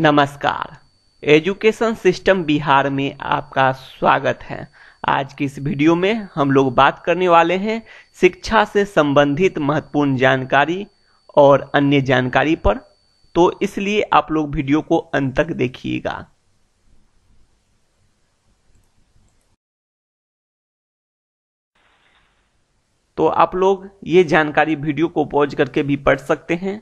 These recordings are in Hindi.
नमस्कार एजुकेशन सिस्टम बिहार में आपका स्वागत है आज की इस वीडियो में हम लोग बात करने वाले हैं शिक्षा से संबंधित महत्वपूर्ण जानकारी और अन्य जानकारी पर तो इसलिए आप लोग वीडियो को अंत तक देखिएगा तो आप लोग ये जानकारी वीडियो को पॉज करके भी पढ़ सकते हैं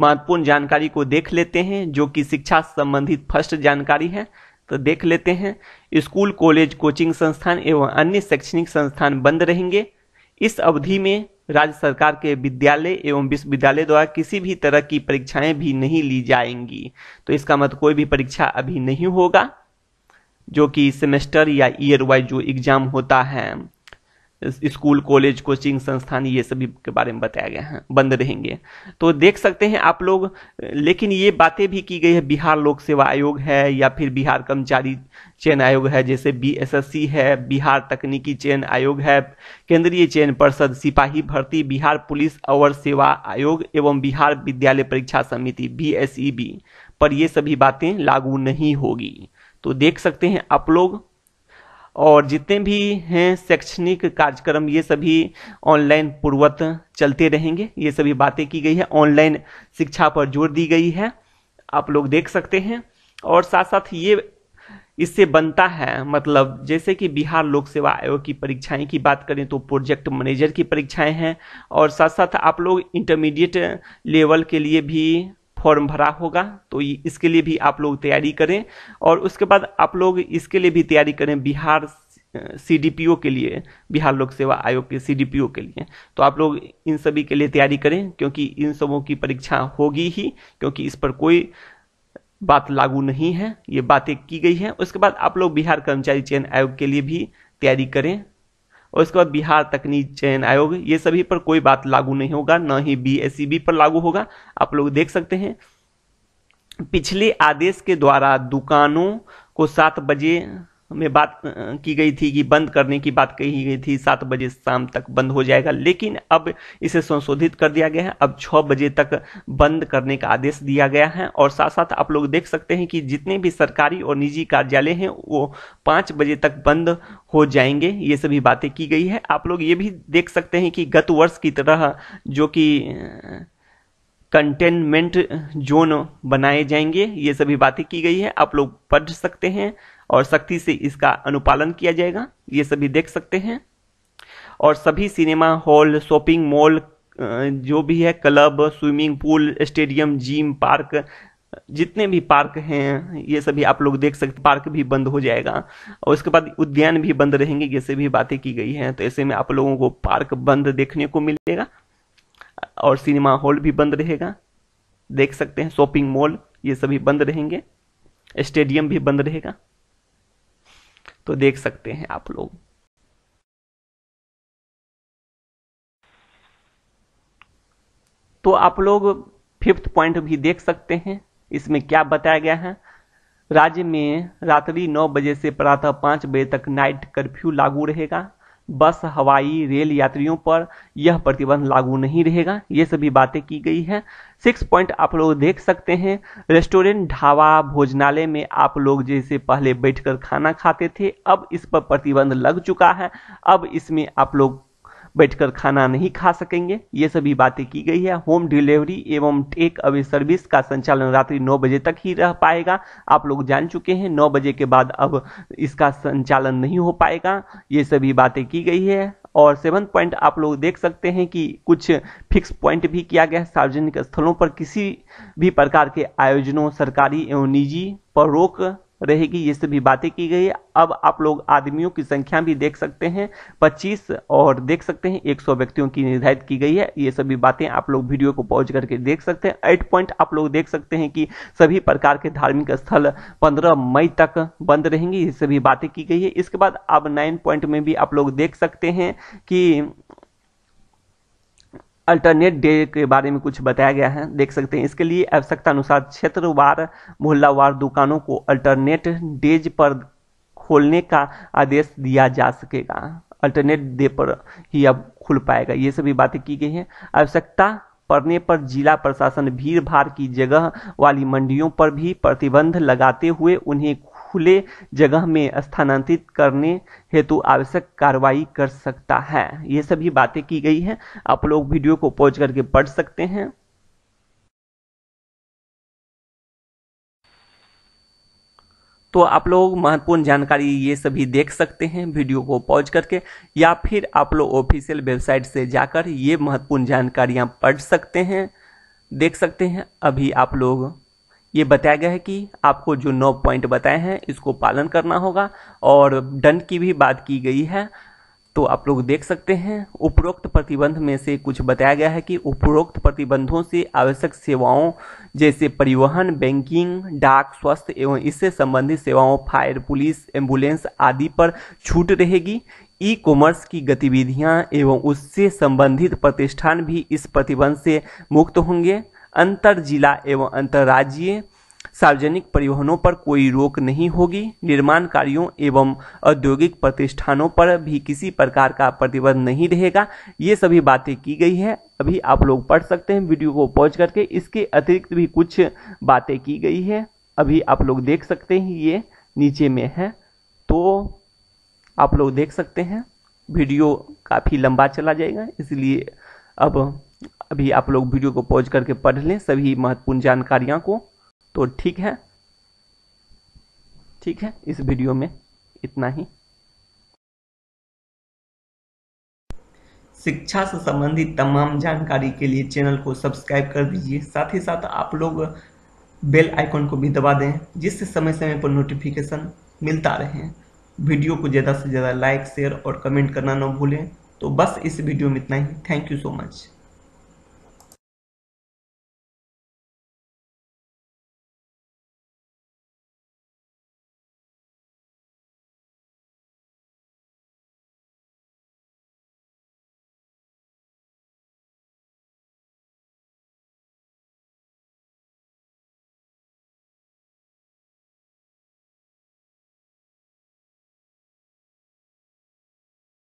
महत्वपूर्ण जानकारी को देख लेते हैं जो कि शिक्षा संबंधित फर्स्ट जानकारी है तो देख लेते हैं स्कूल कॉलेज कोचिंग संस्थान एवं अन्य शैक्षणिक संस्थान बंद रहेंगे इस अवधि में राज्य सरकार के विद्यालय एवं विश्वविद्यालय द्वारा किसी भी तरह की परीक्षाएं भी नहीं ली जाएंगी तो इसका मत मतलब कोई भी परीक्षा अभी नहीं होगा जो कि सेमेस्टर या ईयर वाइज जो एग्जाम होता है स्कूल कॉलेज कोचिंग संस्थान ये सभी के बारे में बताया गया है बंद रहेंगे तो देख सकते हैं आप लोग लेकिन ये बातें भी की गई है बिहार लोक सेवा आयोग है या फिर बिहार कर्मचारी चयन आयोग है जैसे बीएसएससी है बिहार तकनीकी चयन आयोग है केंद्रीय चयन परिषद सिपाही भर्ती बिहार पुलिस अवर सेवा आयोग एवं बिहार विद्यालय परीक्षा समिति बी पर ये सभी बातें लागू नहीं होगी तो देख सकते हैं आप लोग और जितने भी हैं शैक्षणिक कार्यक्रम ये सभी ऑनलाइन पूर्वत चलते रहेंगे ये सभी बातें की गई है ऑनलाइन शिक्षा पर जोर दी गई है आप लोग देख सकते हैं और साथ साथ ये इससे बनता है मतलब जैसे कि बिहार लोक सेवा आयोग की परीक्षाएं की बात करें तो प्रोजेक्ट मैनेजर की परीक्षाएं हैं और साथ साथ आप लोग इंटरमीडिएट लेवल के लिए भी फॉर्म भरा होगा तो इसके लिए भी आप लोग तैयारी करें और उसके बाद आप लोग इसके लिए भी तैयारी करें Bihar C D P O के लिए बिहार लोक सेवा आयोग के सी डी पी ओ के लिए तो आप लोग इन सभी के लिए तैयारी करें क्योंकि इन सबों की परीक्षा होगी ही क्योंकि इस पर कोई बात लागू नहीं है ये बातें की गई हैं उसके बाद आप लोग बिहार कर्मचारी चयन आयोग के लिए भी तैयारी करें और इसके बाद बिहार तकनीक चयन आयोग ये सभी पर कोई बात लागू नहीं होगा न ही बी e पर लागू होगा आप लोग देख सकते हैं पिछले आदेश के द्वारा दुकानों को सात बजे में बात की गई थी कि बंद करने की बात कही गई थी सात बजे शाम तक बंद हो जाएगा लेकिन अब इसे संशोधित कर दिया गया है अब छः बजे तक बंद करने का आदेश दिया गया है और साथ साथ आप लोग देख सकते हैं कि जितने भी सरकारी और निजी कार्यालय हैं वो पाँच बजे तक बंद हो जाएंगे ये सभी बातें की गई है आप लोग ये भी देख सकते हैं कि गत वर्ष की तरह जो कि कंटेनमेंट जोन बनाए जाएंगे ये सभी बातें की गई है आप लोग पढ़ सकते हैं और सख्ती से इसका अनुपालन किया जाएगा ये सभी देख सकते हैं और सभी सिनेमा हॉल शॉपिंग मॉल जो भी है club swimming pool stadium gym park जितने भी पार्क हैं ये सभी आप लोग देख सकते पार्क भी बंद हो जाएगा और उसके बाद उद्यान भी बंद रहेंगे जैसे भी बातें की गई हैं तो ऐसे में आप लोगों को पार्क बंद देखने को मिलेगा और सिनेमा हॉल भी बंद रहेगा देख सकते हैं शॉपिंग मॉल ये सभी बंद रहेंगे स्टेडियम भी बंद रहेगा तो देख सकते हैं आप लोग तो आप लोग फिफ्थ पॉइंट भी देख सकते हैं इसमें क्या बताया गया है राज्य में रात्रि नौ बजे से प्रातः पांच बजे तक नाइट कर्फ्यू लागू रहेगा बस हवाई रेल यात्रियों पर यह प्रतिबंध लागू नहीं रहेगा ये सभी बातें की गई है सिक्स पॉइंट आप लोग देख सकते हैं रेस्टोरेंट ढाबा भोजनालय में आप लोग जैसे पहले बैठकर खाना खाते थे अब इस पर प्रतिबंध लग चुका है अब इसमें आप लोग बैठकर खाना नहीं खा सकेंगे ये सभी बातें की गई है होम डिलीवरी एवं टेक अवे सर्विस का संचालन रात्रि नौ बजे तक ही रह पाएगा आप लोग जान चुके हैं नौ बजे के बाद अब इसका संचालन नहीं हो पाएगा ये सभी बातें की गई है और सेवन पॉइंट आप लोग देख सकते हैं कि कुछ फिक्स पॉइंट भी किया गया है सार्वजनिक स्थलों पर किसी भी प्रकार के आयोजनों सरकारी एवं निजी पर रोक रहेगी ये सभी बातें की गई अब आप लोग आदमियों की संख्या भी देख सकते हैं 25 और देख सकते हैं 100 व्यक्तियों की निर्धारित की गई है ये सभी बातें आप लोग वीडियो को पॉज करके देख सकते हैं एट पॉइंट आप लोग देख सकते हैं कि सभी प्रकार के धार्मिक स्थल 15 मई तक बंद रहेंगे ये सभी बातें की गई है इसके बाद अब नाइन पॉइंट में भी आप लोग देख सकते हैं कि अल्टरनेट डे के बारे में कुछ बताया गया है देख सकते हैं इसके लिए आवश्यकता अनुसार क्षेत्रवार मोहल्लावार दुकानों को अल्टरनेट डेज पर खोलने का आदेश दिया जा सकेगा अल्टरनेट डे पर ही अब खुल पाएगा ये सभी बातें की गई हैं आवश्यकता पड़ने पर जिला प्रशासन भीड़ भाड़ की जगह वाली मंडियों पर भी प्रतिबंध लगाते हुए उन्हें खुले जगह में स्थानांतरित करने हेतु आवश्यक कार्रवाई कर सकता है ये सभी बातें की गई है आप लोग वीडियो को पॉज करके पढ़ सकते हैं तो आप लोग महत्वपूर्ण जानकारी ये सभी देख सकते हैं वीडियो को पॉज करके या फिर आप लोग ऑफिशियल वेबसाइट से जाकर ये महत्वपूर्ण जानकारियां पढ़ सकते हैं देख सकते हैं अभी आप लोग ये बताया गया है कि आपको जो नौ पॉइंट बताए हैं इसको पालन करना होगा और दंड की भी बात की गई है तो आप लोग देख सकते हैं उपरोक्त प्रतिबंध में से कुछ बताया गया है कि उपरोक्त प्रतिबंधों से आवश्यक सेवाओं जैसे परिवहन बैंकिंग डाक स्वास्थ्य एवं इससे संबंधित सेवाओं फायर पुलिस एम्बुलेंस आदि पर छूट रहेगी ई कॉमर्स की गतिविधियां एवं उससे संबंधित प्रतिष्ठान भी इस प्रतिबंध से मुक्त होंगे अंतर जिला एवं अंतर्राज्यीय सार्वजनिक परिवहनों पर कोई रोक नहीं होगी निर्माण कार्यों एवं औद्योगिक प्रतिष्ठानों पर भी किसी प्रकार का प्रतिबंध नहीं रहेगा ये सभी बातें की गई है अभी आप लोग पढ़ सकते हैं वीडियो को पॉज करके इसके अतिरिक्त भी कुछ बातें की गई है अभी आप लोग देख सकते हैं ये नीचे में है तो आप लोग देख सकते हैं वीडियो काफ़ी लंबा चला जाएगा इसलिए अब अभी आप लोग वीडियो को पॉज करके पढ़ लें सभी महत्वपूर्ण जानकारियां को तो ठीक है ठीक है इस वीडियो में इतना ही शिक्षा से संबंधित तमाम जानकारी के लिए चैनल को सब्सक्राइब कर दीजिए साथ ही साथ आप लोग बेल आइकॉन को भी दबा दें जिससे समय समय पर नोटिफिकेशन मिलता रहे वीडियो को ज़्यादा से ज़्यादा लाइक शेयर और कमेंट करना ना भूलें तो बस इस वीडियो में इतना ही थैंक यू सो मच